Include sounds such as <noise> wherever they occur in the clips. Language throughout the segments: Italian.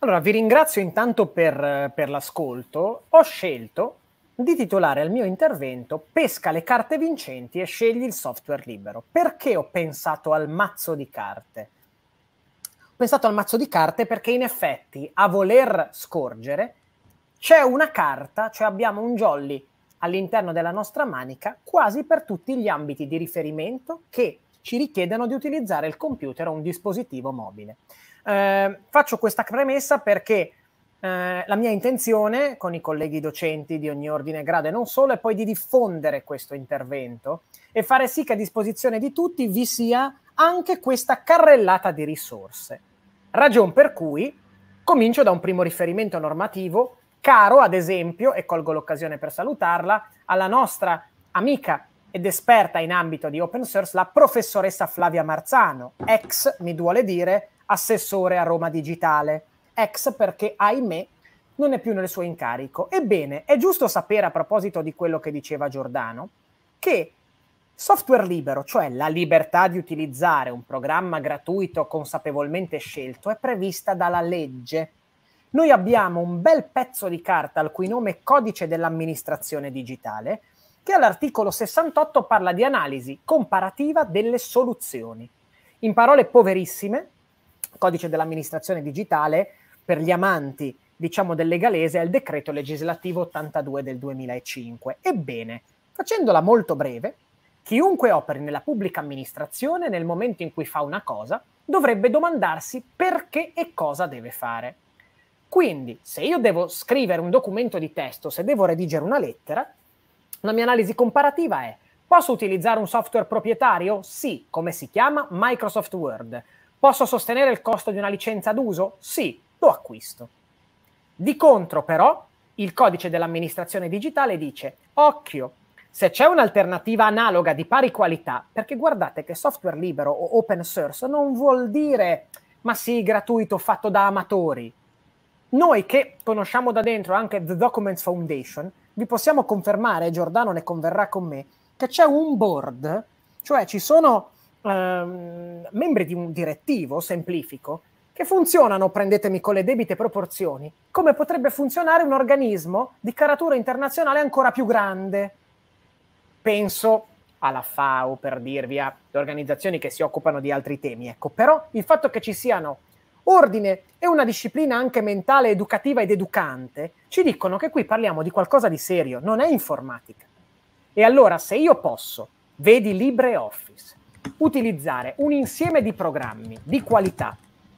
Allora, vi ringrazio intanto per, per l'ascolto. Ho scelto di titolare al mio intervento Pesca le carte vincenti e scegli il software libero. Perché ho pensato al mazzo di carte? Ho pensato al mazzo di carte perché in effetti a voler scorgere c'è una carta, cioè abbiamo un jolly all'interno della nostra manica quasi per tutti gli ambiti di riferimento che ci richiedono di utilizzare il computer o un dispositivo mobile. Eh, faccio questa premessa perché eh, la mia intenzione, con i colleghi docenti di ogni ordine e grado e non solo, è poi di diffondere questo intervento e fare sì che a disposizione di tutti vi sia anche questa carrellata di risorse. Ragion per cui comincio da un primo riferimento normativo caro, ad esempio, e colgo l'occasione per salutarla, alla nostra amica ed esperta in ambito di open source, la professoressa Flavia Marzano, ex, mi duole dire, assessore a Roma Digitale, ex perché ahimè non è più nel suo incarico. Ebbene, è giusto sapere a proposito di quello che diceva Giordano, che software libero, cioè la libertà di utilizzare un programma gratuito consapevolmente scelto, è prevista dalla legge. Noi abbiamo un bel pezzo di carta al cui nome è Codice dell'amministrazione digitale, che all'articolo 68 parla di analisi comparativa delle soluzioni. In parole poverissime, codice dell'amministrazione digitale per gli amanti diciamo del legalese è il decreto legislativo 82 del 2005. Ebbene, facendola molto breve, chiunque operi nella pubblica amministrazione nel momento in cui fa una cosa dovrebbe domandarsi perché e cosa deve fare. Quindi, se io devo scrivere un documento di testo, se devo redigere una lettera, la mia analisi comparativa è Posso utilizzare un software proprietario? Sì, come si chiama? Microsoft Word. Posso sostenere il costo di una licenza d'uso? Sì, lo acquisto. Di contro, però, il codice dell'amministrazione digitale dice: occhio, se c'è un'alternativa analoga di pari qualità, perché guardate che software libero o open source non vuol dire ma sì, gratuito, fatto da amatori. Noi che conosciamo da dentro anche The Documents Foundation, vi possiamo confermare, e Giordano ne converrà con me, che c'è un board, cioè ci sono ehm, membri di un direttivo, semplifico, che funzionano, prendetemi con le debite proporzioni, come potrebbe funzionare un organismo di caratura internazionale ancora più grande. Penso alla FAO, per dirvi, a organizzazioni che si occupano di altri temi. Ecco, però il fatto che ci siano ordine e una disciplina anche mentale, educativa ed educante, ci dicono che qui parliamo di qualcosa di serio, non è informatica. E allora se io posso, vedi LibreOffice, utilizzare un insieme di programmi di qualità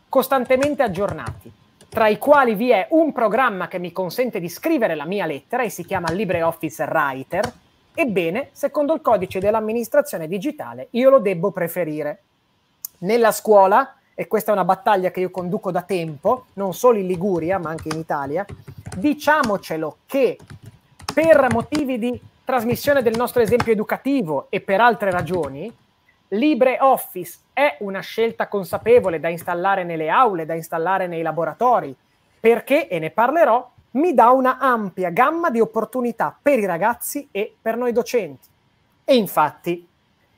costantemente aggiornati, tra i quali vi è un programma che mi consente di scrivere la mia lettera e si chiama LibreOffice Writer, ebbene, secondo il codice dell'amministrazione digitale, io lo debbo preferire. Nella scuola, e questa è una battaglia che io conduco da tempo, non solo in Liguria, ma anche in Italia, diciamocelo che per motivi di trasmissione del nostro esempio educativo e per altre ragioni, LibreOffice è una scelta consapevole da installare nelle aule, da installare nei laboratori, perché, e ne parlerò, mi dà una ampia gamma di opportunità per i ragazzi e per noi docenti. E infatti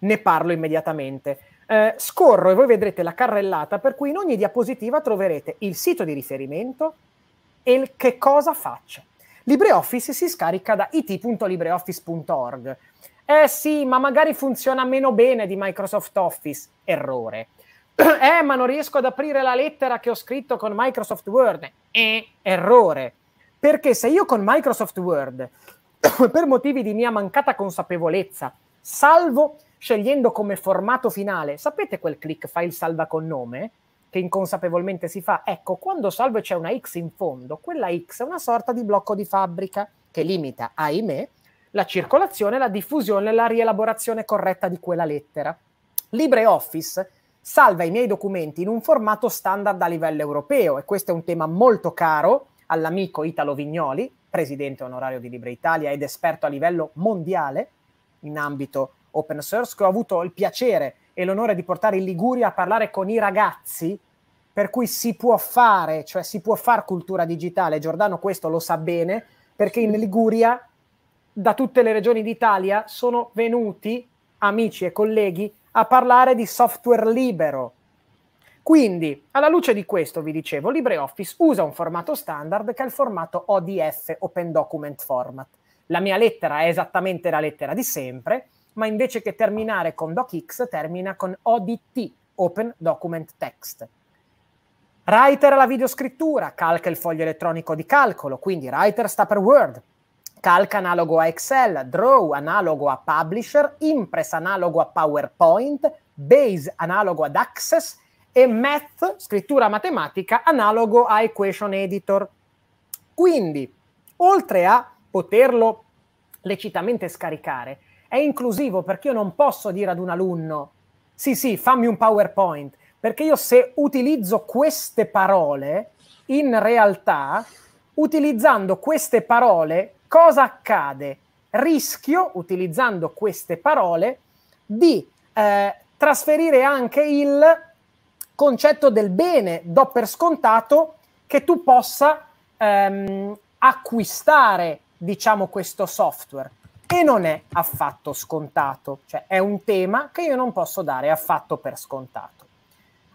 ne parlo immediatamente. Eh, scorro e voi vedrete la carrellata per cui in ogni diapositiva troverete il sito di riferimento e il che cosa faccio. LibreOffice si scarica da it.libreoffice.org. Eh sì, ma magari funziona meno bene di Microsoft Office. Errore. <clears throat> eh, ma non riesco ad aprire la lettera che ho scritto con Microsoft Word. Eh, errore. Perché se io con Microsoft Word, <clears throat> per motivi di mia mancata consapevolezza, salvo scegliendo come formato finale, sapete quel click file salva con nome? che inconsapevolmente si fa, ecco, quando salvo c'è una X in fondo, quella X è una sorta di blocco di fabbrica che limita, ahimè, la circolazione, la diffusione e la rielaborazione corretta di quella lettera. LibreOffice salva i miei documenti in un formato standard a livello europeo e questo è un tema molto caro all'amico Italo Vignoli, presidente onorario di Libre Italia ed esperto a livello mondiale in ambito open source, che ho avuto il piacere e l'onore di portare in Liguria a parlare con i ragazzi, per cui si può fare, cioè si può fare cultura digitale. Giordano questo lo sa bene, perché in Liguria da tutte le regioni d'Italia sono venuti amici e colleghi a parlare di software libero. Quindi, alla luce di questo, vi dicevo, LibreOffice usa un formato standard che è il formato ODF, Open Document Format. La mia lettera è esattamente la lettera di sempre, ma invece che terminare con DocX termina con ODT, Open Document Text. Writer la videoscrittura, calca il foglio elettronico di calcolo, quindi Writer sta per Word, Calc analogo a Excel, Draw analogo a Publisher, Impress analogo a PowerPoint, Base analogo ad Access e Math, scrittura matematica, analogo a Equation Editor. Quindi, oltre a poterlo lecitamente scaricare, è inclusivo perché io non posso dire ad un alunno, sì sì, fammi un PowerPoint, perché io se utilizzo queste parole, in realtà, utilizzando queste parole, cosa accade? Rischio, utilizzando queste parole, di eh, trasferire anche il concetto del bene, do per scontato che tu possa ehm, acquistare, diciamo, questo software. E non è affatto scontato, cioè è un tema che io non posso dare affatto per scontato.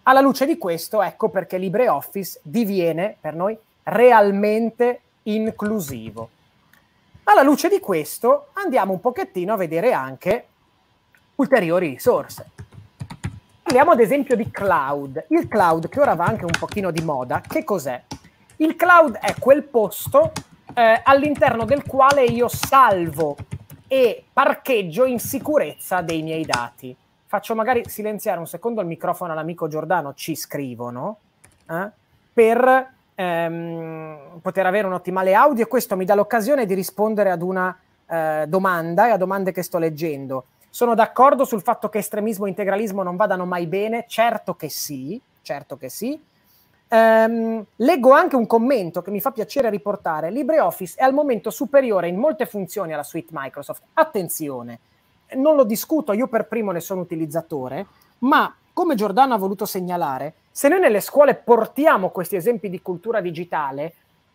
Alla luce di questo, ecco perché LibreOffice diviene per noi realmente inclusivo. Alla luce di questo andiamo un pochettino a vedere anche ulteriori risorse. Parliamo ad esempio di cloud. Il cloud che ora va anche un pochino di moda, che cos'è? Il cloud è quel posto eh, all'interno del quale io salvo e parcheggio in sicurezza dei miei dati. Faccio magari silenziare un secondo il microfono all'amico Giordano, ci scrivono, eh, per ehm, poter avere un ottimale audio e questo mi dà l'occasione di rispondere ad una eh, domanda e a domande che sto leggendo. Sono d'accordo sul fatto che estremismo e integralismo non vadano mai bene? Certo che sì, certo che sì. Um, leggo anche un commento che mi fa piacere riportare. LibreOffice è al momento superiore in molte funzioni alla suite Microsoft. Attenzione, non lo discuto, io per primo ne sono utilizzatore, ma come Giordano ha voluto segnalare, se noi nelle scuole portiamo questi esempi di cultura digitale,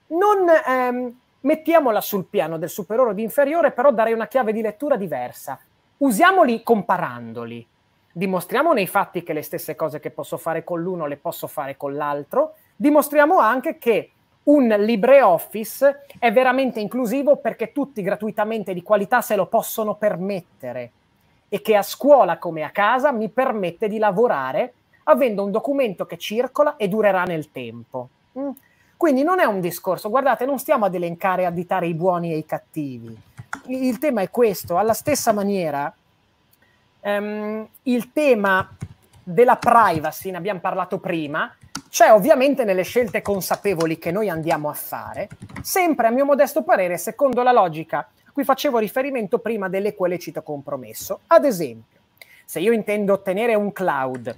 non ehm, mettiamola sul piano del superiore o di inferiore, però darei una chiave di lettura diversa. Usiamoli comparandoli. Dimostriamo nei fatti che le stesse cose che posso fare con l'uno le posso fare con l'altro. Dimostriamo anche che un LibreOffice è veramente inclusivo perché tutti gratuitamente di qualità se lo possono permettere e che a scuola come a casa mi permette di lavorare avendo un documento che circola e durerà nel tempo. Mm. Quindi non è un discorso, guardate, non stiamo ad elencare e additare i buoni e i cattivi. Il tema è questo, alla stessa maniera ehm, il tema della privacy, ne abbiamo parlato prima, c'è ovviamente nelle scelte consapevoli che noi andiamo a fare, sempre a mio modesto parere, secondo la logica cui facevo riferimento prima delle cito compromesso. Ad esempio, se io intendo ottenere un cloud,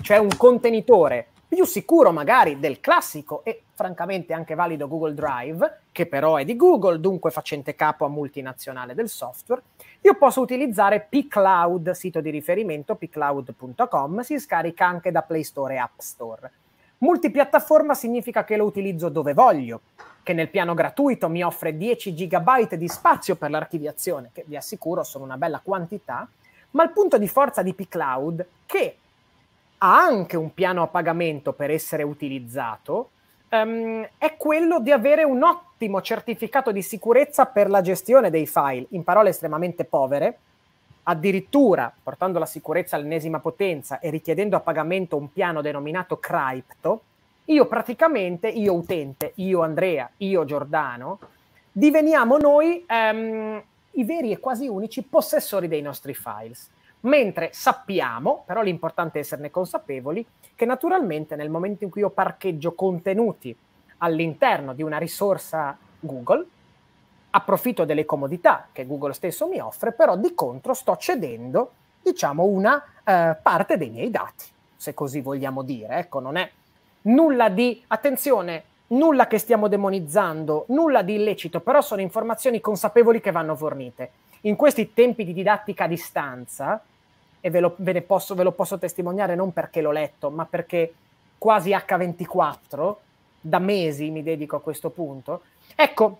cioè un contenitore più sicuro magari del classico e francamente anche valido Google Drive, che però è di Google, dunque facente capo a multinazionale del software, io posso utilizzare pCloud, sito di riferimento pcloud.com, si scarica anche da Play Store e App Store. Multipiattaforma significa che lo utilizzo dove voglio, che nel piano gratuito mi offre 10 GB di spazio per l'archiviazione, che vi assicuro sono una bella quantità, ma il punto di forza di pCloud, che ha anche un piano a pagamento per essere utilizzato, um, è quello di avere un ottimo certificato di sicurezza per la gestione dei file, in parole estremamente povere, addirittura portando la sicurezza all'ennesima potenza e richiedendo a pagamento un piano denominato Crypto, io praticamente, io utente, io Andrea, io Giordano, diveniamo noi ehm, i veri e quasi unici possessori dei nostri files. Mentre sappiamo, però l'importante è esserne consapevoli, che naturalmente nel momento in cui io parcheggio contenuti all'interno di una risorsa Google, approfitto delle comodità che Google stesso mi offre, però di contro sto cedendo, diciamo, una eh, parte dei miei dati, se così vogliamo dire. Ecco, non è nulla di, attenzione, nulla che stiamo demonizzando, nulla di illecito, però sono informazioni consapevoli che vanno fornite. In questi tempi di didattica a distanza, e ve lo, ve posso, ve lo posso testimoniare non perché l'ho letto, ma perché quasi H24, da mesi mi dedico a questo punto, ecco,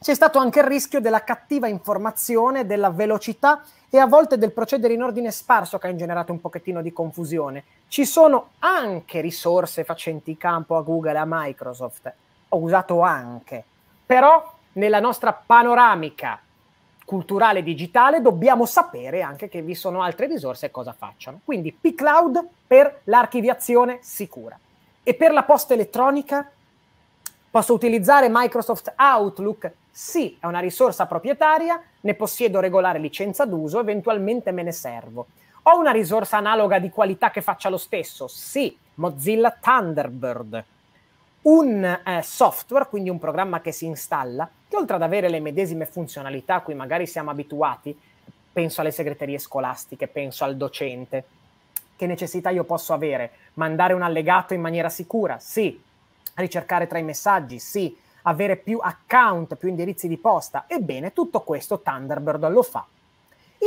c'è stato anche il rischio della cattiva informazione, della velocità e a volte del procedere in ordine sparso che ha generato un pochettino di confusione. Ci sono anche risorse facenti campo a Google e a Microsoft, ho usato anche, però nella nostra panoramica culturale digitale dobbiamo sapere anche che vi sono altre risorse e cosa facciano. Quindi P-Cloud per l'archiviazione sicura. E per la posta elettronica posso utilizzare Microsoft Outlook sì, è una risorsa proprietaria, ne possiedo regolare licenza d'uso, eventualmente me ne servo. Ho una risorsa analoga di qualità che faccia lo stesso? Sì, Mozilla Thunderbird. Un eh, software, quindi un programma che si installa, che oltre ad avere le medesime funzionalità a cui magari siamo abituati, penso alle segreterie scolastiche, penso al docente, che necessità io posso avere? Mandare un allegato in maniera sicura? Sì. Ricercare tra i messaggi? Sì avere più account, più indirizzi di posta. Ebbene, tutto questo Thunderbird lo fa.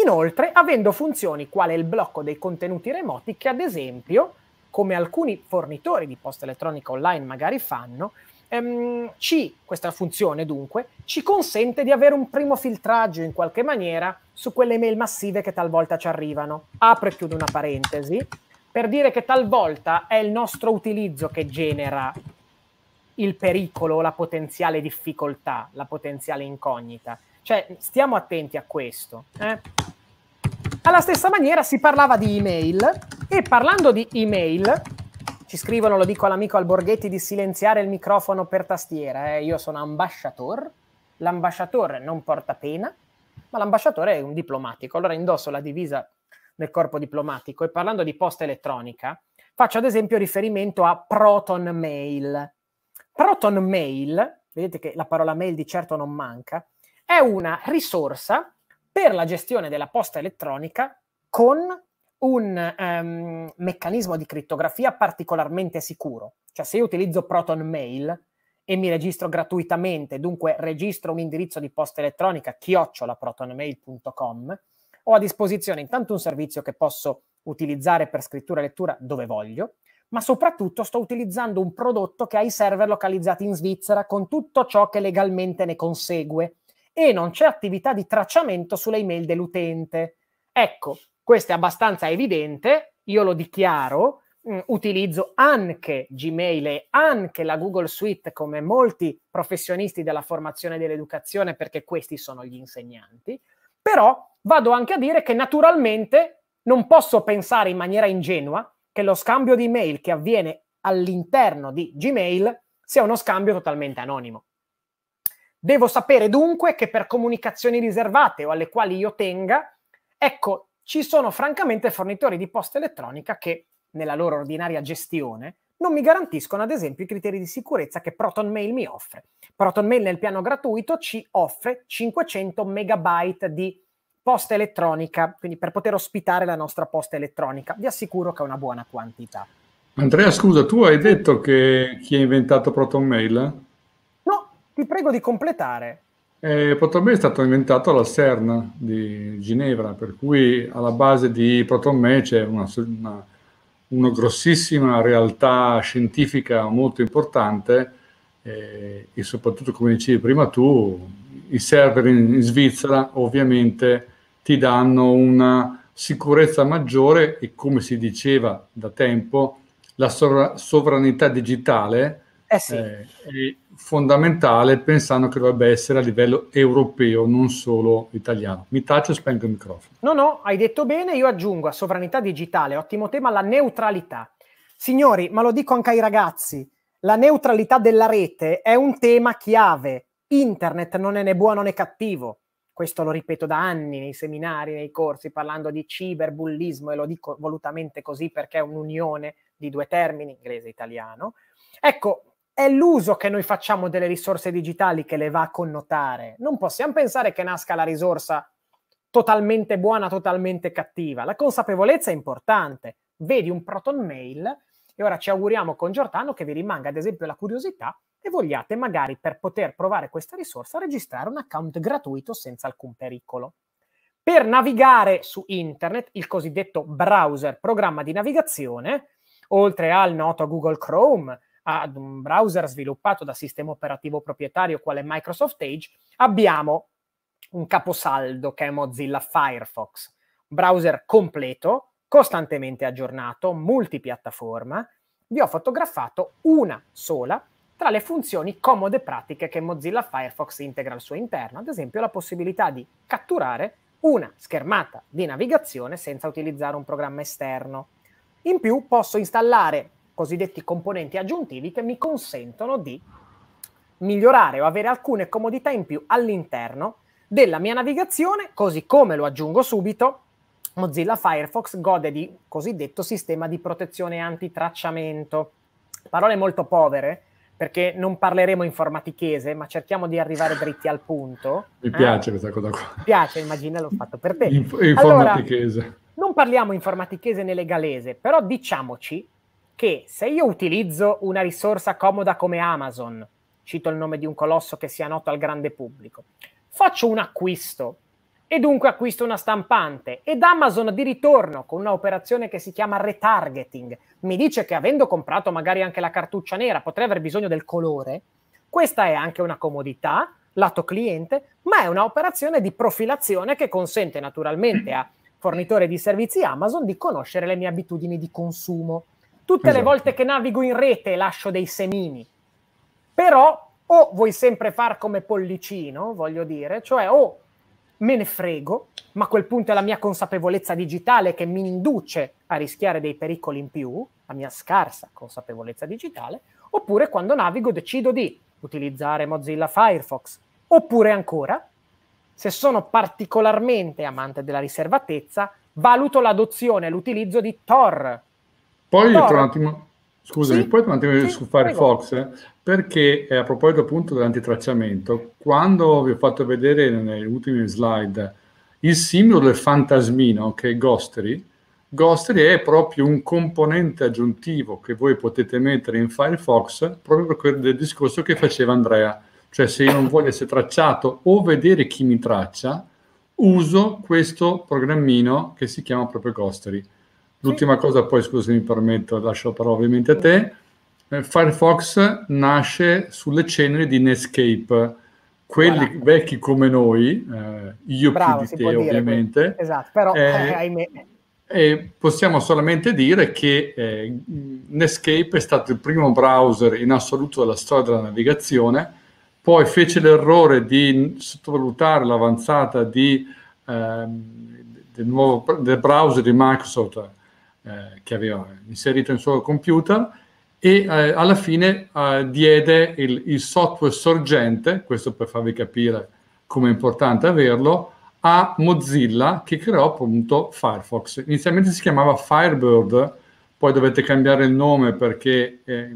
Inoltre, avendo funzioni quale il blocco dei contenuti remoti che, ad esempio, come alcuni fornitori di posta elettronica online magari fanno, ehm, ci, questa funzione dunque, ci consente di avere un primo filtraggio in qualche maniera su quelle mail massive che talvolta ci arrivano. Apro e chiudo una parentesi per dire che talvolta è il nostro utilizzo che genera il pericolo, la potenziale difficoltà, la potenziale incognita. Cioè, stiamo attenti a questo. Eh? Alla stessa maniera si parlava di email e parlando di email, ci scrivono, lo dico all'amico Alborghetti, di silenziare il microfono per tastiera. Eh? Io sono ambasciatore, l'ambasciatore non porta pena, ma l'ambasciatore è un diplomatico. Allora indosso la divisa del corpo diplomatico e parlando di posta elettronica, faccio ad esempio riferimento a Proton Mail Proton Mail, vedete che la parola mail di certo non manca, è una risorsa per la gestione della posta elettronica con un um, meccanismo di crittografia particolarmente sicuro. Cioè se io utilizzo Proton Mail e mi registro gratuitamente, dunque registro un indirizzo di posta elettronica chiocciolaprotonmail.com, ho a disposizione intanto un servizio che posso utilizzare per scrittura e lettura dove voglio ma soprattutto sto utilizzando un prodotto che ha i server localizzati in Svizzera con tutto ciò che legalmente ne consegue e non c'è attività di tracciamento sulle email dell'utente. Ecco, questo è abbastanza evidente, io lo dichiaro, mh, mm, utilizzo anche Gmail e anche la Google Suite come molti professionisti della formazione e dell'educazione perché questi sono gli insegnanti, però vado anche a dire che naturalmente non posso pensare in maniera ingenua che lo scambio di mail che avviene all'interno di Gmail sia uno scambio totalmente anonimo. Devo sapere dunque che per comunicazioni riservate o alle quali io tenga, ecco, ci sono francamente fornitori di posta elettronica che, nella loro ordinaria gestione, non mi garantiscono, ad esempio, i criteri di sicurezza che ProtonMail mi offre. ProtonMail nel piano gratuito ci offre 500 megabyte di posta elettronica, quindi per poter ospitare la nostra posta elettronica. Vi assicuro che è una buona quantità. Andrea, scusa, tu hai detto che chi ha inventato ProtonMail? No, ti prego di completare. Eh, Proton è stato inventato alla CERN di Ginevra, per cui alla base di ProtonMail c'è una, una, una grossissima realtà scientifica molto importante eh, e soprattutto, come dicevi prima tu, i server in, in Svizzera ovviamente ti danno una sicurezza maggiore e come si diceva da tempo, la sovranità digitale eh sì. eh, è fondamentale, pensando che dovrebbe essere a livello europeo, non solo italiano. Mi taccio e spengo il microfono. No, no, hai detto bene, io aggiungo a sovranità digitale, ottimo tema, la neutralità. Signori, ma lo dico anche ai ragazzi, la neutralità della rete è un tema chiave. Internet non è né buono né cattivo questo lo ripeto da anni nei seminari, nei corsi, parlando di ciberbullismo e lo dico volutamente così perché è un'unione di due termini, inglese e italiano. Ecco, è l'uso che noi facciamo delle risorse digitali che le va a connotare. Non possiamo pensare che nasca la risorsa totalmente buona, totalmente cattiva. La consapevolezza è importante. Vedi un proton mail e ora ci auguriamo con Giordano che vi rimanga ad esempio la curiosità e vogliate magari per poter provare questa risorsa registrare un account gratuito senza alcun pericolo. Per navigare su internet, il cosiddetto browser, programma di navigazione, oltre al noto Google Chrome, ad un browser sviluppato da sistema operativo proprietario quale Microsoft Edge, abbiamo un caposaldo che è Mozilla Firefox, un browser completo costantemente aggiornato, multipiattaforma, vi ho fotografato una sola tra le funzioni comode e pratiche che Mozilla Firefox integra al suo interno, ad esempio la possibilità di catturare una schermata di navigazione senza utilizzare un programma esterno. In più posso installare cosiddetti componenti aggiuntivi che mi consentono di migliorare o avere alcune comodità in più all'interno della mia navigazione, così come lo aggiungo subito, Mozilla Firefox gode di cosiddetto sistema di protezione antitracciamento. Parole molto povere, perché non parleremo informatichese, ma cerchiamo di arrivare dritti al punto. Mi eh? piace questa cosa qua. Mi piace, immagina, l'ho fatto per te. Inf- informatichese. Allora, non parliamo informatichese né legalese, però diciamoci che se io utilizzo una risorsa comoda come Amazon, cito il nome di un colosso che sia noto al grande pubblico, faccio un acquisto e dunque acquisto una stampante ed Amazon di ritorno con un'operazione che si chiama retargeting mi dice che avendo comprato magari anche la cartuccia nera potrei aver bisogno del colore, questa è anche una comodità lato cliente, ma è un'operazione di profilazione che consente naturalmente a fornitore di servizi Amazon di conoscere le mie abitudini di consumo. Tutte esatto. le volte che navigo in rete lascio dei semini, però o vuoi sempre far come pollicino, voglio dire, cioè o me ne frego, ma a quel punto è la mia consapevolezza digitale che mi induce a rischiare dei pericoli in più, la mia scarsa consapevolezza digitale, oppure quando navigo decido di utilizzare Mozilla Firefox, oppure ancora, se sono particolarmente amante della riservatezza, valuto l'adozione e l'utilizzo di Tor. Poi, Tor, tra un attimo, Scusami, sì, puoi mantenere sì, su Firefox? Prego. Eh, perché eh, a proposito appunto dell'antitracciamento, quando vi ho fatto vedere nelle ultime slide il simbolo del fantasmino che è Ghostery, Ghostery è proprio un componente aggiuntivo che voi potete mettere in Firefox proprio per quel discorso che faceva Andrea. Cioè se io non voglio essere tracciato o vedere chi mi traccia, uso questo programmino che si chiama proprio Ghostery L'ultima cosa, poi scusa mi permetto, lascio la parola ovviamente a te. Eh, Firefox nasce sulle ceneri di Netscape, quelli Guarda. vecchi come noi, eh, io Bravo, più di te ovviamente. esatto, però eh, eh, ahimè. E possiamo solamente dire che eh, Netscape è stato il primo browser in assoluto della storia della navigazione, poi fece l'errore di sottovalutare l'avanzata di, eh, del, nuovo, del browser di Microsoft eh, che aveva inserito in suo computer e eh, alla fine eh, diede il, il, software sorgente, questo per farvi capire come è importante averlo, a Mozilla che creò appunto Firefox. Inizialmente si chiamava Firebird, poi dovete cambiare il nome perché eh,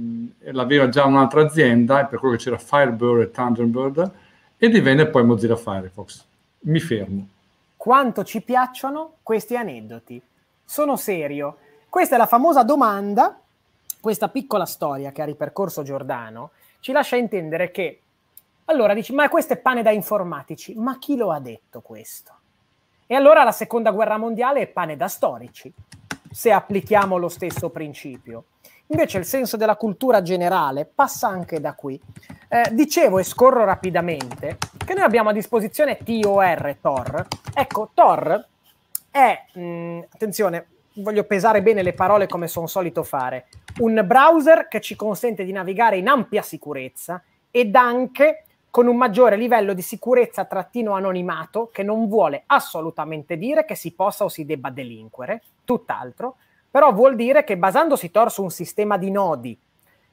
l'aveva già un'altra azienda, e per quello che c'era Firebird e Thunderbird, e divenne poi Mozilla Firefox. Mi fermo. Quanto ci piacciono questi aneddoti? Sono serio. Questa è la famosa domanda, questa piccola storia che ha ripercorso Giordano, ci lascia intendere che, allora dici, ma questo è pane da informatici, ma chi lo ha detto questo? E allora la seconda guerra mondiale è pane da storici, se applichiamo lo stesso principio. Invece il senso della cultura generale passa anche da qui. Eh, dicevo e scorro rapidamente che noi abbiamo a disposizione TOR, TOR. Ecco, TOR è, mh, mm, attenzione, voglio pesare bene le parole come sono solito fare, un browser che ci consente di navigare in ampia sicurezza ed anche con un maggiore livello di sicurezza trattino anonimato che non vuole assolutamente dire che si possa o si debba delinquere, tutt'altro, però vuol dire che basandosi Tor su un sistema di nodi,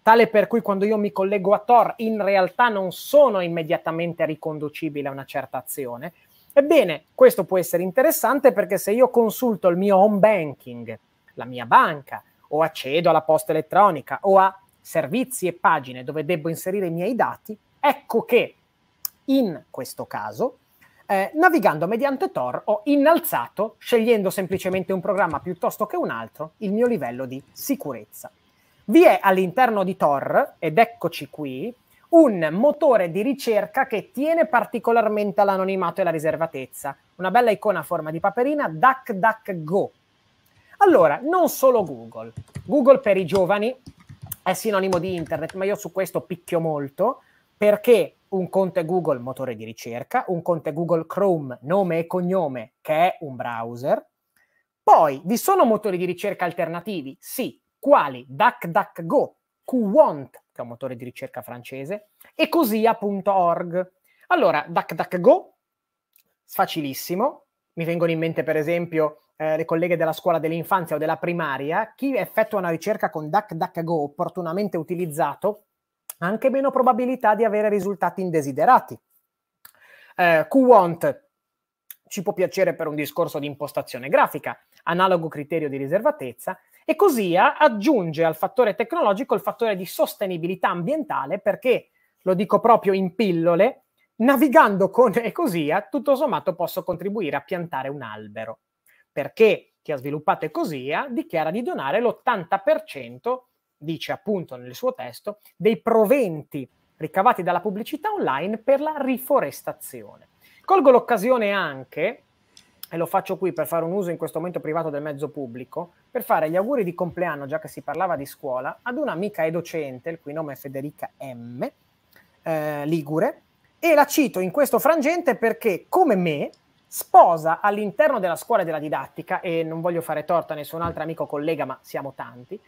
tale per cui quando io mi collego a Tor in realtà non sono immediatamente riconducibile a una certa azione, Ebbene, questo può essere interessante perché se io consulto il mio home banking, la mia banca, o accedo alla posta elettronica o a servizi e pagine dove devo inserire i miei dati, ecco che in questo caso, eh, navigando mediante Tor, ho innalzato, scegliendo semplicemente un programma piuttosto che un altro, il mio livello di sicurezza. Vi è all'interno di Tor, ed eccoci qui, un motore di ricerca che tiene particolarmente all'anonimato e alla riservatezza. Una bella icona a forma di paperina, DuckDuckGo. Allora, non solo Google. Google per i giovani è sinonimo di internet, ma io su questo picchio molto perché un conto è Google motore di ricerca, un conto è Google Chrome nome e cognome che è un browser. Poi vi sono motori di ricerca alternativi? Sì, quali? DuckDuckGo, QWant, che è un motore di ricerca francese, e così cosia.org. Allora, DuckDuckGo, facilissimo. Mi vengono in mente, per esempio, eh, le colleghe della scuola dell'infanzia o della primaria. Chi effettua una ricerca con DuckDuckGo opportunamente utilizzato ha anche meno probabilità di avere risultati indesiderati. Eh, QWant ci può piacere per un discorso di impostazione grafica, analogo criterio di riservatezza, e così aggiunge al fattore tecnologico il fattore di sostenibilità ambientale perché, lo dico proprio in pillole, navigando con Ecosia, tutto sommato posso contribuire a piantare un albero, perché chi ha sviluppato Ecosia dichiara di donare l'80%, dice appunto nel suo testo, dei proventi ricavati dalla pubblicità online per la riforestazione. Colgo l'occasione anche e lo faccio qui per fare un uso in questo momento privato del mezzo pubblico, per fare gli auguri di compleanno, già che si parlava di scuola, ad un'amica e docente, il cui nome è Federica M, eh, Ligure, e la cito in questo frangente perché, come me, sposa all'interno della scuola della didattica, e non voglio fare torta a nessun altro amico collega, ma siamo tanti,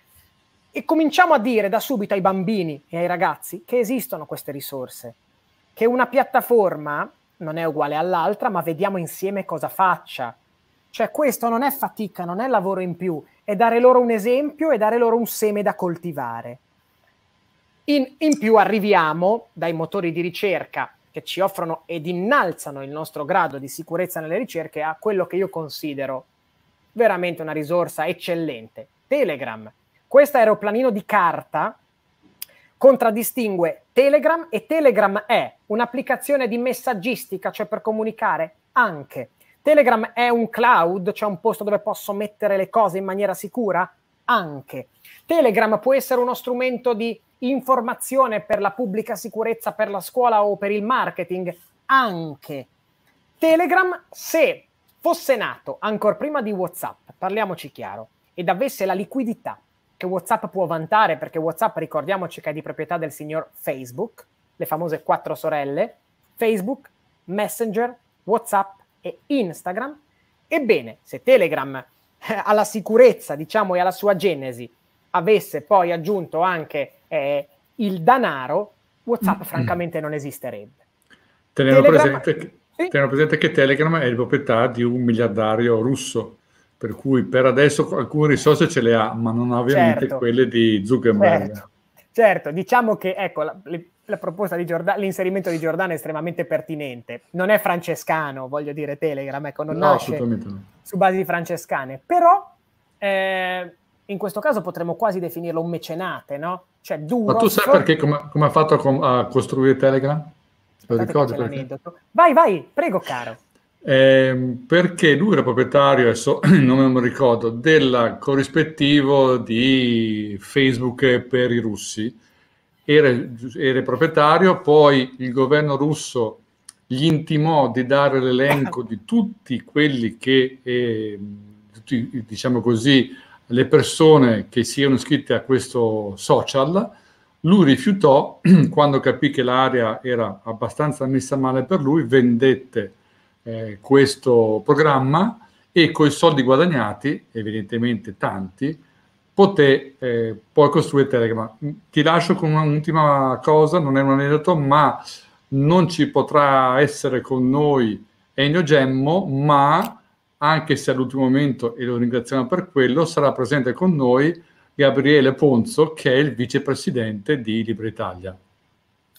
e cominciamo a dire da subito ai bambini e ai ragazzi che esistono queste risorse, che una piattaforma non è uguale all'altra, ma vediamo insieme cosa faccia. Cioè questo non è fatica, non è lavoro in più, è dare loro un esempio e dare loro un seme da coltivare. In, in più arriviamo dai motori di ricerca che ci offrono ed innalzano il nostro grado di sicurezza nelle ricerche a quello che io considero veramente una risorsa eccellente, Telegram. Questo aeroplanino di carta contraddistingue Telegram e Telegram è un'applicazione di messaggistica, cioè per comunicare anche. Telegram è un cloud, cioè un posto dove posso mettere le cose in maniera sicura? Anche. Telegram può essere uno strumento di informazione per la pubblica sicurezza, per la scuola o per il marketing? Anche. Telegram, se fosse nato ancora prima di WhatsApp, parliamoci chiaro, ed avesse la liquidità che WhatsApp può vantare, perché WhatsApp ricordiamoci che è di proprietà del signor Facebook, le famose quattro sorelle, Facebook, Messenger, WhatsApp e Instagram. Ebbene, se Telegram eh, alla sicurezza, diciamo, e alla sua genesi avesse poi aggiunto anche eh, il danaro, WhatsApp mm-hmm. francamente non esisterebbe. Tenendo, Telegram... presente, che, sì? teniamo presente che Telegram è di proprietà di un miliardario russo per cui per adesso alcune risorse ce le ha, ma non ha ovviamente certo. quelle di Zuckerberg. Certo. certo. diciamo che ecco, la, la proposta di Giordano, l'inserimento di Giordano è estremamente pertinente. Non è francescano, voglio dire Telegram, ecco, non no, nasce no. su basi francescane, però eh, in questo caso potremmo quasi definirlo un mecenate, no? Cioè, duro, Ma tu sai perché come, come ha fatto a, com- a costruire Telegram? Lo ricordi? Vai, vai, prego caro eh, perché lui era proprietario, adesso <clears throat> non me lo ricordo, del corrispettivo di Facebook per i russi. Era, era proprietario, poi il governo russo gli intimò di dare l'elenco di tutti quelli che, eh, tutti, diciamo così, le persone che si erano iscritte a questo social. Lui rifiutò, <clears throat> quando capì che l'area era abbastanza messa male per lui, vendette eh, questo programma e con i soldi guadagnati, evidentemente tanti, poté, eh, poi costruire Telegram. Mm, ti lascio con un'ultima cosa, non è un aneddoto, ma non ci potrà essere con noi Ennio Gemmo, ma anche se all'ultimo momento, e lo ringraziamo per quello, sarà presente con noi Gabriele Ponzo, che è il vicepresidente di Libre Italia.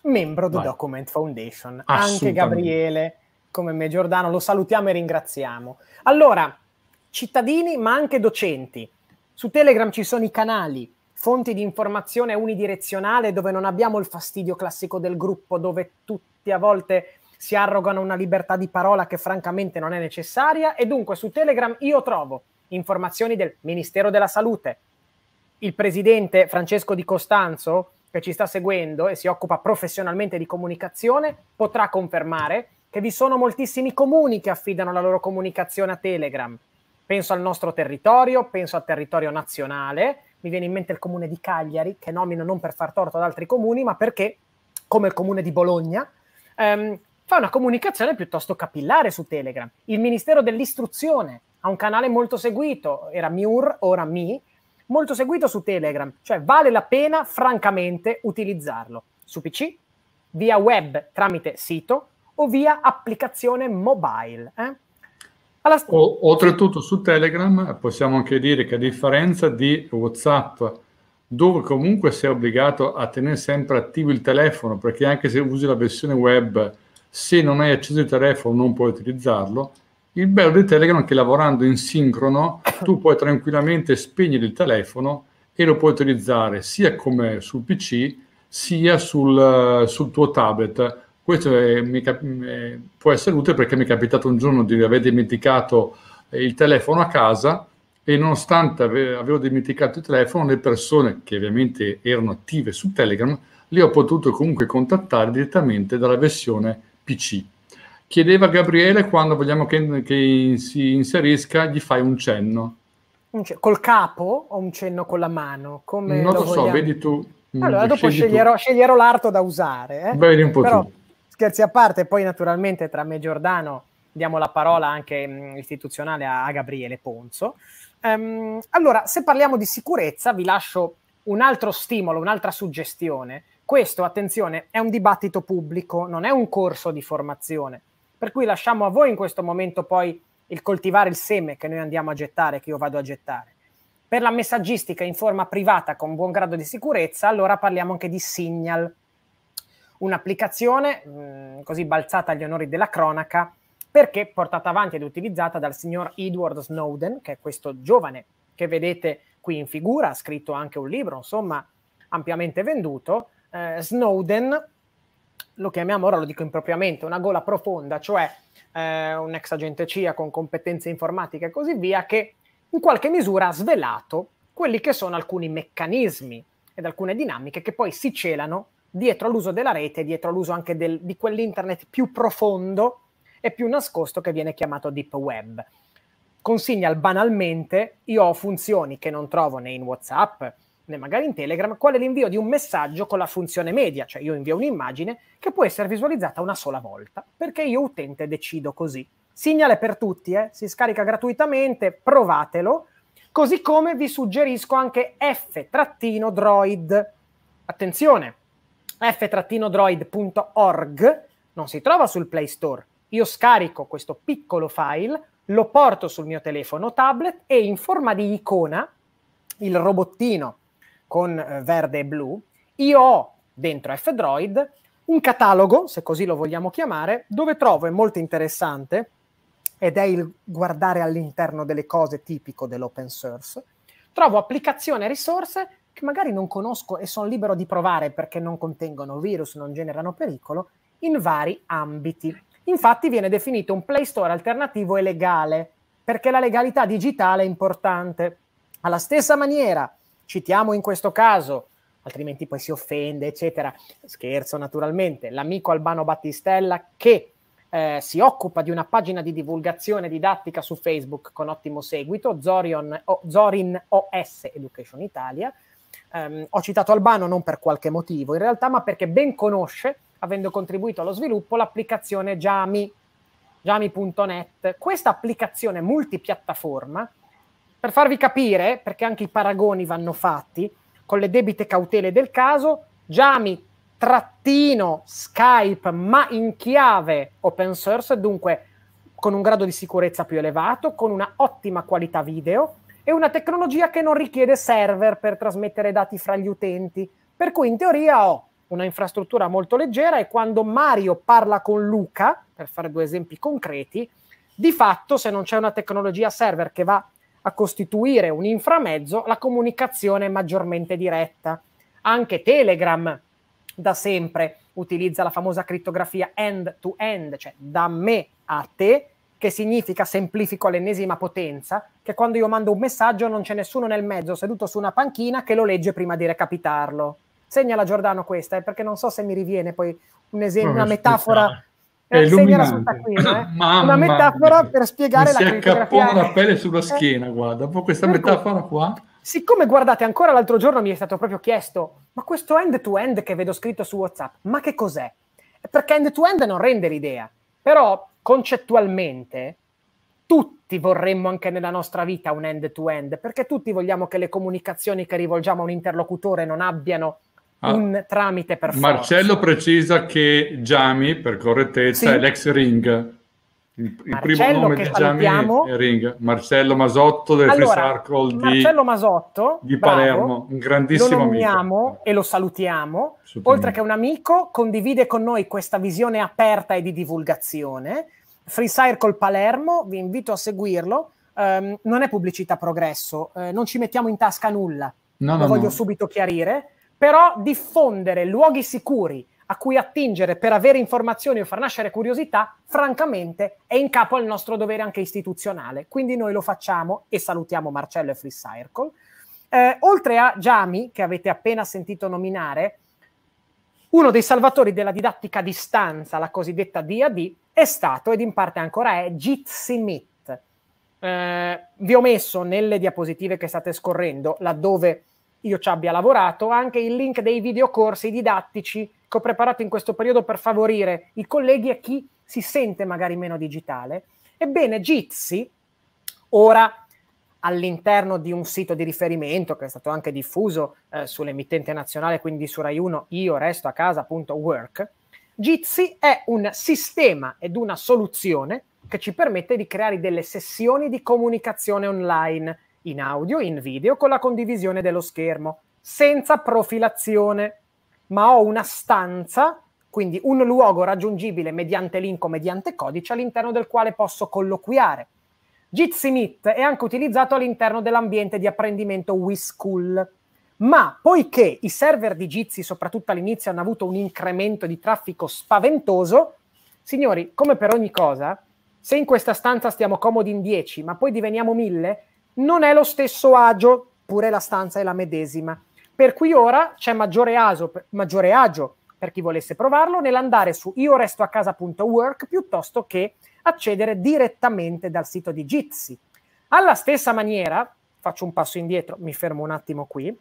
Membro di Vai. Document Foundation. Anche Gabriele come me Giordano, lo salutiamo e ringraziamo. Allora, cittadini ma anche docenti, su Telegram ci sono i canali, fonti di informazione unidirezionale dove non abbiamo il fastidio classico del gruppo, dove tutti a volte si arrogano una libertà di parola che francamente non è necessaria e dunque su Telegram io trovo informazioni del Ministero della Salute, il presidente Francesco Di Costanzo, che ci sta seguendo e si occupa professionalmente di comunicazione, potrà confermare che vi sono moltissimi comuni che affidano la loro comunicazione a Telegram. Penso al nostro territorio, penso al territorio nazionale, mi viene in mente il comune di Cagliari, che nomino non per far torto ad altri comuni, ma perché, come il comune di Bologna, ehm, fa una comunicazione piuttosto capillare su Telegram. Il Ministero dell'Istruzione ha un canale molto seguito, era Miur, ora Mi, molto seguito su Telegram, cioè vale la pena francamente utilizzarlo su PC, via web tramite sito, o via applicazione mobile. Eh? St- o, oltretutto su Telegram possiamo anche dire che a differenza di WhatsApp, dove comunque sei obbligato a tenere sempre attivo il telefono, perché anche se usi la versione web, se non hai acceso il telefono non puoi utilizzarlo, il bello di Telegram è che lavorando in sincrono tu puoi tranquillamente spegnere il telefono e lo puoi utilizzare sia come sul PC sia sul, eh, sul tuo tablet questo è, mi, eh, può essere utile perché mi è capitato un giorno di aver dimenticato eh, il telefono a casa e nonostante ave, avevo dimenticato il telefono, le persone che ovviamente erano attive su Telegram li ho potuto comunque contattare direttamente dalla versione PC. Chiedeva Gabriele quando vogliamo che, che si inserisca, gli fai un cenno. Un cenno. Col capo o un cenno con la mano? Come non lo, lo so, vogliamo? vedi tu. Mm, allora dopo sceglierò, sceglierò, l'arto da usare. Eh? Vedi un po' Però... tu scherzi a parte, poi naturalmente tra me e Giordano diamo la parola anche mh, mm, istituzionale a, a, Gabriele Ponzo. Um, allora, se parliamo di sicurezza, vi lascio un altro stimolo, un'altra suggestione. Questo, attenzione, è un dibattito pubblico, non è un corso di formazione. Per cui lasciamo a voi in questo momento poi il coltivare il seme che noi andiamo a gettare, che io vado a gettare. Per la messaggistica in forma privata con buon grado di sicurezza, allora parliamo anche di signal, Un'applicazione mh, mm, così balzata agli onori della cronaca perché portata avanti ed utilizzata dal signor Edward Snowden, che è questo giovane che vedete qui in figura, ha scritto anche un libro, insomma, ampiamente venduto. Eh, Snowden, lo chiamiamo ora, lo dico impropriamente, una gola profonda, cioè eh, un ex agente CIA con competenze informatiche e così via, che in qualche misura ha svelato quelli che sono alcuni meccanismi ed alcune dinamiche che poi si celano dietro all'uso della rete, dietro all'uso anche del, di quell'internet più profondo e più nascosto che viene chiamato deep web. Con Signal banalmente io ho funzioni che non trovo né in WhatsApp né magari in Telegram, quale l'invio di un messaggio con la funzione media, cioè io invio un'immagine che può essere visualizzata una sola volta, perché io utente decido così. Signal è per tutti, eh? si scarica gratuitamente, provatelo, così come vi suggerisco anche F-Droid. Attenzione, f-droid.org non si trova sul Play Store. Io scarico questo piccolo file, lo porto sul mio telefono tablet e in forma di icona, il robottino con eh, verde e blu, io ho dentro F-Droid un catalogo, se così lo vogliamo chiamare, dove trovo, è molto interessante, ed è il guardare all'interno delle cose tipico dell'open source, trovo applicazione e risorse che magari non conosco e sono libero di provare perché non contengono virus, non generano pericolo, in vari ambiti. Infatti viene definito un Play Store alternativo e legale, perché la legalità digitale è importante. Alla stessa maniera, citiamo in questo caso, altrimenti poi si offende, eccetera, scherzo naturalmente, l'amico Albano Battistella che eh, si occupa di una pagina di divulgazione didattica su Facebook con ottimo seguito, Zorion, o, Zorin OS Education Italia, ehm, ho citato Albano non per qualche motivo in realtà, ma perché ben conosce, avendo contribuito allo sviluppo, l'applicazione Jami, Jami.net. Questa applicazione multipiattaforma, per farvi capire, perché anche i paragoni vanno fatti, con le debite cautele del caso, Jami trattino Skype, ma in chiave open source, dunque con un grado di sicurezza più elevato, con una ottima qualità video, è una tecnologia che non richiede server per trasmettere dati fra gli utenti, per cui in teoria ho una infrastruttura molto leggera e quando Mario parla con Luca, per fare due esempi concreti, di fatto se non c'è una tecnologia server che va a costituire un inframezzo, la comunicazione è maggiormente diretta. Anche Telegram da sempre utilizza la famosa criptografia end-to-end, cioè da me a te, che significa, semplifico all'ennesima potenza, che quando io mando un messaggio non c'è nessuno nel mezzo seduto su una panchina che lo legge prima di recapitarlo. Segnala Giordano questa, eh, perché non so se mi riviene poi un esempio, una metafora. È Eh, taccuino, eh. <laughs> una metafora per spiegare mi la crittografia. Si la pelle sulla eh. schiena, guarda, dopo questa metafora cui, qua. Siccome guardate, ancora l'altro giorno mi è stato proprio chiesto, ma questo end-to-end che vedo scritto su WhatsApp, ma che cos'è? Perché end-to-end non rende l'idea, però concettualmente tutti vorremmo anche nella nostra vita un end-to-end, perché tutti vogliamo che le comunicazioni che rivolgiamo a un interlocutore non abbiano ah, un tramite per Marcello forza. precisa che Giami, per correttezza, sì? è l'ex ring. Il, il primo nome di salutiamo. Gianni Ring, Marcello Masotto del allora, Free Circle di, Marcello Masotto, di Palermo, bravo, un grandissimo lo amico. e lo salutiamo. Oltre che un amico, condivide con noi questa visione aperta e di divulgazione. Free Circle Palermo, vi invito a seguirlo. Um, non è pubblicità progresso, eh, non ci mettiamo in tasca nulla, no, lo no, voglio no. subito chiarire, però diffondere luoghi sicuri, a cui attingere per avere informazioni o far nascere curiosità, francamente è in capo al nostro dovere anche istituzionale. Quindi noi lo facciamo e salutiamo Marcello e Free Circle. Eh, oltre a Giami, che avete appena sentito nominare, uno dei salvatori della didattica a distanza, la cosiddetta DAD, è stato, ed in parte ancora è, Jitsi Meet. Eh, vi ho messo nelle diapositive che state scorrendo, laddove io ci abbia lavorato, anche il link dei videocorsi didattici ho preparato in questo periodo per favorire i colleghi e chi si sente magari meno digitale. Ebbene, Jitsi, ora all'interno di un sito di riferimento che è stato anche diffuso eh, sull'emittente nazionale, quindi su Rai 1, io resto a casa.work, Jitsi è un sistema ed una soluzione che ci permette di creare delle sessioni di comunicazione online, in audio, in video, con la condivisione dello schermo, senza profilazione ma ho una stanza, quindi un luogo raggiungibile mediante link o mediante codice all'interno del quale posso colloquiare. Jitsi Meet è anche utilizzato all'interno dell'ambiente di apprendimento WeSchool. Ma poiché i server di Jitsi, soprattutto all'inizio, hanno avuto un incremento di traffico spaventoso, signori, come per ogni cosa, se in questa stanza stiamo comodi in 10, ma poi diveniamo 1000, non è lo stesso agio, pure la stanza è la medesima. Per cui ora c'è maggiore, aso, maggiore agio per chi volesse provarlo nell'andare su io resto piuttosto che accedere direttamente dal sito di Jitsi. Alla stessa maniera, faccio un passo indietro, mi fermo un attimo qui,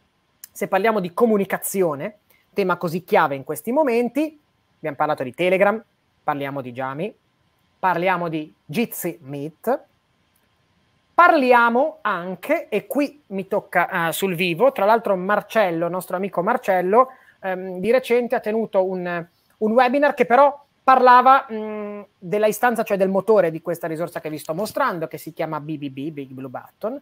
se parliamo di comunicazione, tema così chiave in questi momenti, abbiamo parlato di Telegram, parliamo di Jami, parliamo di Jitsi Meet, Parliamo anche, e qui mi tocca uh, sul vivo, tra l'altro Marcello, nostro amico Marcello, um, di recente ha tenuto un, un webinar che però parlava mh, della istanza, cioè del motore di questa risorsa che vi sto mostrando, che si chiama BBB, Big Blue Button.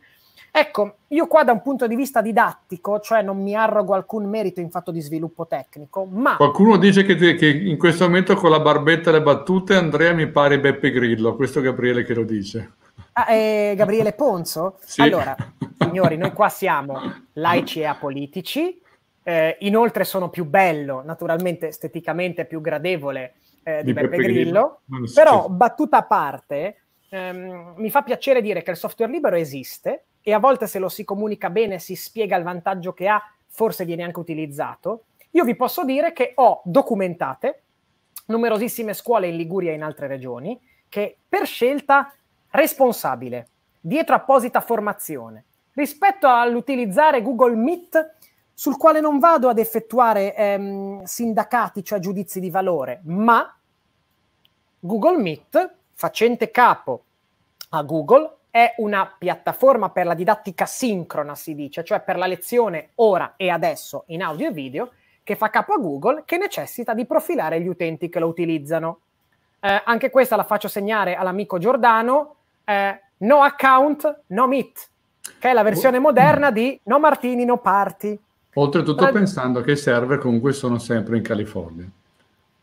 Ecco, io qua da un punto di vista didattico, cioè non mi arrogo alcun merito in fatto di sviluppo tecnico, ma... Qualcuno dice che, ti, che in questo momento con la barbetta e le battute Andrea mi pare Beppe Grillo, questo Gabriele che lo dice. Ah, eh, Gabriele Ponzo? Sì. Allora, signori, noi qua siamo laici e apolitici, eh, inoltre sono più bello, naturalmente esteticamente più gradevole eh, di, di Beppe, Grillo, Grillo. Ah, però battuta a parte, ehm, mi fa piacere dire che il software libero esiste e a volte se lo si comunica bene si spiega il vantaggio che ha, forse viene anche utilizzato. Io vi posso dire che ho documentate numerosissime scuole in Liguria e in altre regioni che per scelta responsabile, dietro apposita formazione, rispetto all'utilizzare Google Meet sul quale non vado ad effettuare ehm, sindacati, cioè giudizi di valore, ma Google Meet, facente capo a Google, è una piattaforma per la didattica sincrona, si dice, cioè per la lezione ora e adesso in audio e video, che fa capo a Google, che necessita di profilare gli utenti che lo utilizzano. Eh, anche questa la faccio segnare all'amico Giordano, eh, No Account, No Meet, che è la versione oh. moderna di No Martini, No Party. Oltretutto Tra... pensando che i server comunque sono sempre in California,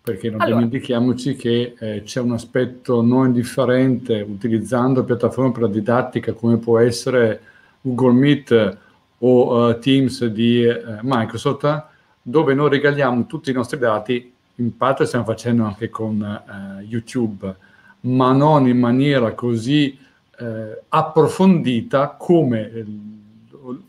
perché non allora. dimentichiamoci che eh, c'è un aspetto non indifferente utilizzando piattaforme per la didattica come può essere Google Meet o uh, Teams di uh, Microsoft, dove noi regaliamo tutti i nostri dati, in parte stiamo facendo anche con uh, YouTube, ma non in maniera così eh, approfondita come,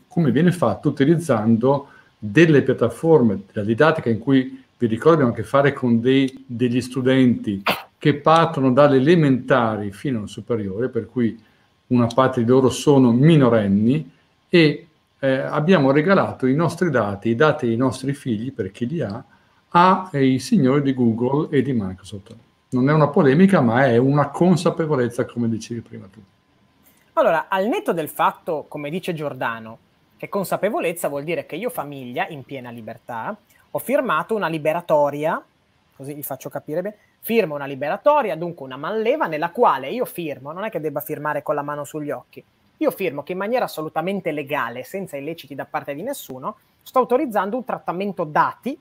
come, viene fatto utilizzando delle piattaforme, della didattica in cui vi ricordo abbiamo a che fare con dei, degli studenti che partono dalle elementari fino al superiore, per cui una parte di loro sono minorenni e eh, abbiamo regalato i nostri dati, i dati dei nostri figli, per chi li ha, ai eh, signori di Google e di Microsoft non è una polemica, ma è una consapevolezza, come dicevi prima tu. Allora, al netto del fatto, come dice Giordano, che consapevolezza vuol dire che io famiglia, in piena libertà, ho firmato una liberatoria, così vi faccio capire bene, firmo una liberatoria, dunque una manleva nella quale io firmo, non è che debba firmare con la mano sugli occhi, io firmo che in maniera assolutamente legale, senza illeciti da parte di nessuno, sto autorizzando un trattamento dati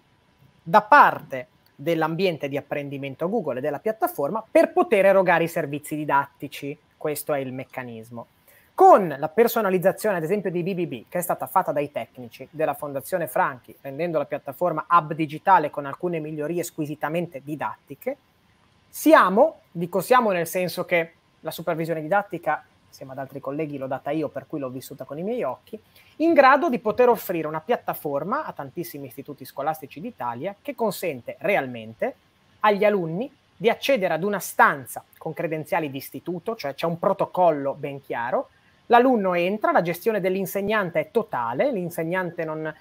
da parte dell'ambiente di apprendimento Google e della piattaforma per poter erogare i servizi didattici. Questo è il meccanismo. Con la personalizzazione, ad esempio, di BBB, che è stata fatta dai tecnici della Fondazione Franchi, rendendo la piattaforma hub digitale con alcune migliorie squisitamente didattiche, siamo, dico siamo nel senso che la supervisione didattica insieme ad altri colleghi l'ho data io, per cui l'ho vissuta con i miei occhi, in grado di poter offrire una piattaforma a tantissimi istituti scolastici d'Italia che consente realmente agli alunni di accedere ad una stanza con credenziali di istituto, cioè c'è un protocollo ben chiaro, l'alunno entra, la gestione dell'insegnante è totale, l'insegnante non,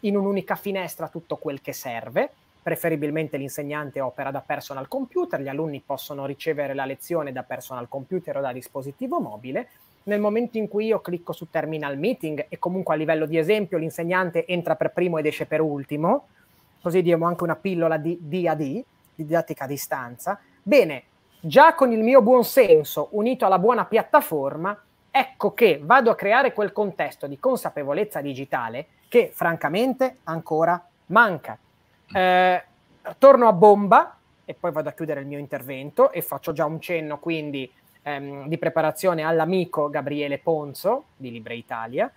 in un'unica finestra tutto quel che serve, preferibilmente l'insegnante opera da personal computer, gli alunni possono ricevere la lezione da personal computer o da dispositivo mobile. Nel momento in cui io clicco su Terminal Meeting e comunque a livello di esempio l'insegnante entra per primo ed esce per ultimo, così diamo anche una pillola di DAD, di didattica a distanza, bene, già con il mio buon senso unito alla buona piattaforma, ecco che vado a creare quel contesto di consapevolezza digitale che francamente ancora manca. Eh, torno a bomba e poi vado a chiudere il mio intervento e faccio già un cenno quindi ehm, di preparazione all'amico Gabriele Ponzo di Libre Italia.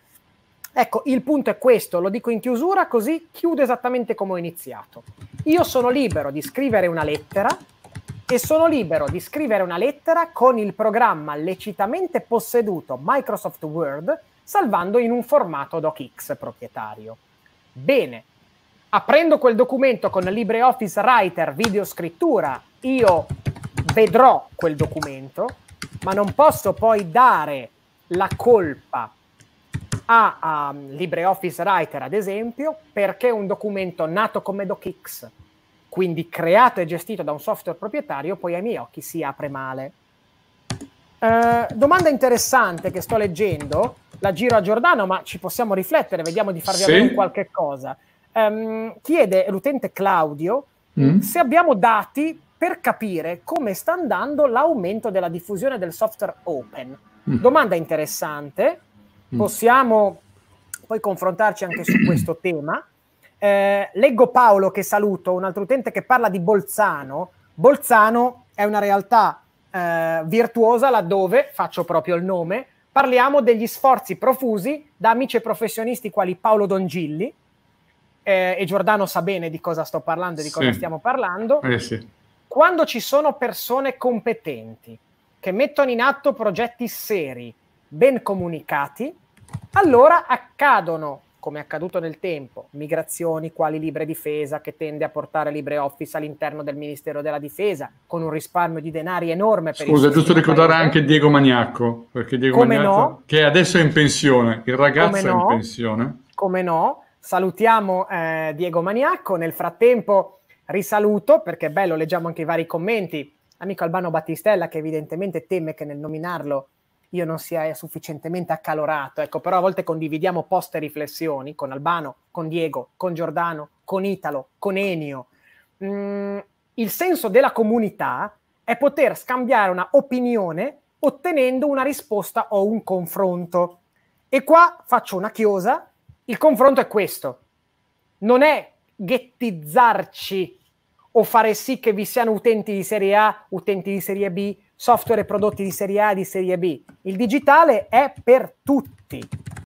Ecco, il punto è questo, lo dico in chiusura così chiudo esattamente come ho iniziato. Io sono libero di scrivere una lettera e sono libero di scrivere una lettera con il programma lecitamente posseduto Microsoft Word salvando in un formato DocX proprietario. Bene, aprendo quel documento con LibreOffice Writer video scrittura, io vedrò quel documento, ma non posso poi dare la colpa a, a LibreOffice Writer, ad esempio, perché un documento nato come DocX, quindi creato e gestito da un software proprietario, poi ai miei occhi si apre male. Eh, domanda interessante che sto leggendo, la giro a Giordano, ma ci possiamo riflettere, vediamo di farvi sì. avere qualche cosa um, chiede l'utente Claudio mm. se abbiamo dati per capire come sta andando l'aumento della diffusione del software open. Mm. Domanda interessante, mm. possiamo poi confrontarci anche su questo tema. Eh, leggo Paolo che saluto, un altro utente che parla di Bolzano. Bolzano è una realtà eh, virtuosa laddove, faccio proprio il nome, parliamo degli sforzi profusi da amici e professionisti quali Paolo Dongilli, eh, e Giordano sa bene di cosa sto parlando e di sì. cosa stiamo parlando, eh sì. quando ci sono persone competenti che mettono in atto progetti seri, ben comunicati, allora accadono, come è accaduto nel tempo, migrazioni quali Libre Difesa che tende a portare LibreOffice all'interno del Ministero della Difesa con un risparmio di denari enorme. Per Scusa, è giusto ricordare paese. anche Diego Maniacco, Diego Maniacco no? che adesso è in pensione, il ragazzo no? è in pensione. Come no? Salutiamo eh, Diego Maniacco, nel frattempo risaluto, perché è bello, leggiamo anche i vari commenti, amico Albano Battistella che evidentemente teme che nel nominarlo io non sia sufficientemente accalorato, ecco, però a volte condividiamo post e riflessioni con Albano, con Diego, con Giordano, con Italo, con Enio. Mm, il senso della comunità è poter scambiare una opinione ottenendo una risposta o un confronto. E qua faccio una chiosa il confronto è questo. Non è ghettizzarci o fare sì che vi siano utenti di serie A, utenti di serie B, software e prodotti di serie A e di serie B. Il digitale è per tutti.